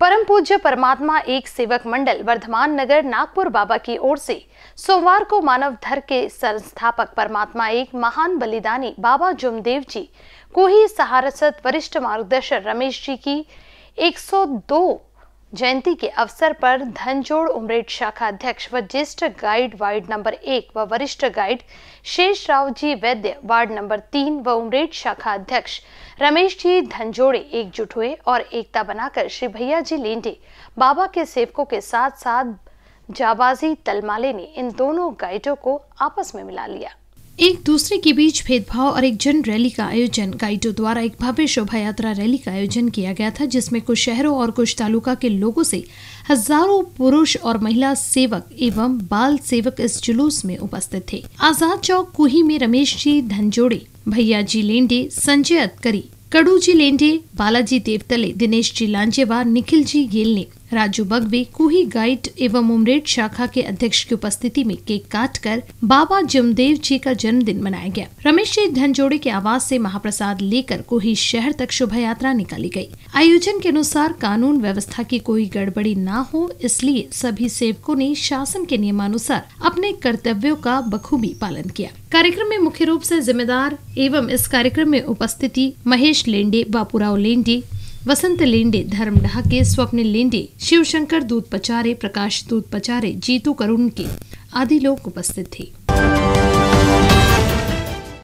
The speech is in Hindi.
परम पूज्य परमात्मा एक सेवक मंडल वर्धमान नगर नागपुर बाबा की ओर से सोमवार को मानव धर के संस्थापक परमात्मा एक महान बलिदानी बाबा जुमदेव जी को ही सहारसत वरिष्ठ मार्गदर्शक रमेश जी की 102 जयंती के अवसर पर धनजोड़ उमरेट शाखा अध्यक्ष व ज्येष्ठ गाइड वार्ड नंबर एक व वरिष्ठ गाइड शेष राव जी वैद्य वार्ड नंबर तीन व उमरेट शाखा अध्यक्ष रमेश जी धनजोड़े एकजुट हुए और एकता बनाकर श्री भैया जी लेंडे बाबा के सेवकों के साथ साथ जाबाजी तलमाले ने इन दोनों गाइडों को आपस में मिला लिया एक दूसरे के बीच भेदभाव और एक जन रैली का आयोजन गाइडो द्वारा एक भव्य शोभा यात्रा रैली का आयोजन किया गया था जिसमें कुछ शहरों और कुछ तालुका के लोगों से हजारों पुरुष और महिला सेवक एवं बाल सेवक इस जुलूस में उपस्थित थे आजाद चौक कुही में रमेश जी धनजोड़े भैया जी लेंडे संजय अतकरी कडू जी लेंडे बालाजी देवतले दिनेश जी लांजेवा निखिल जी गेल ने राजू बगबी कुही गाइड एवं उमरेड शाखा के अध्यक्ष की उपस्थिति में केक काट कर बाबा जमदेव जी का जन्मदिन मनाया गया रमेश जी धनजोड़े के आवास से महाप्रसाद लेकर कुही शहर तक शोभा यात्रा निकाली गई आयोजन के अनुसार कानून व्यवस्था की कोई गड़बड़ी न हो इसलिए सभी सेवकों ने शासन के नियमानुसार अपने कर्तव्यों का बखूबी पालन किया कार्यक्रम में मुख्य रूप से जिम्मेदार एवं इस कार्यक्रम में उपस्थिति महेश लेंडे बापूराव लेंडे वसंत लिंडे धर्म ढाके स्वप्न लेंडे शिवशंकर दूध पचारे प्रकाश दूध पचारे जीतू करुण के आदि लोग उपस्थित थे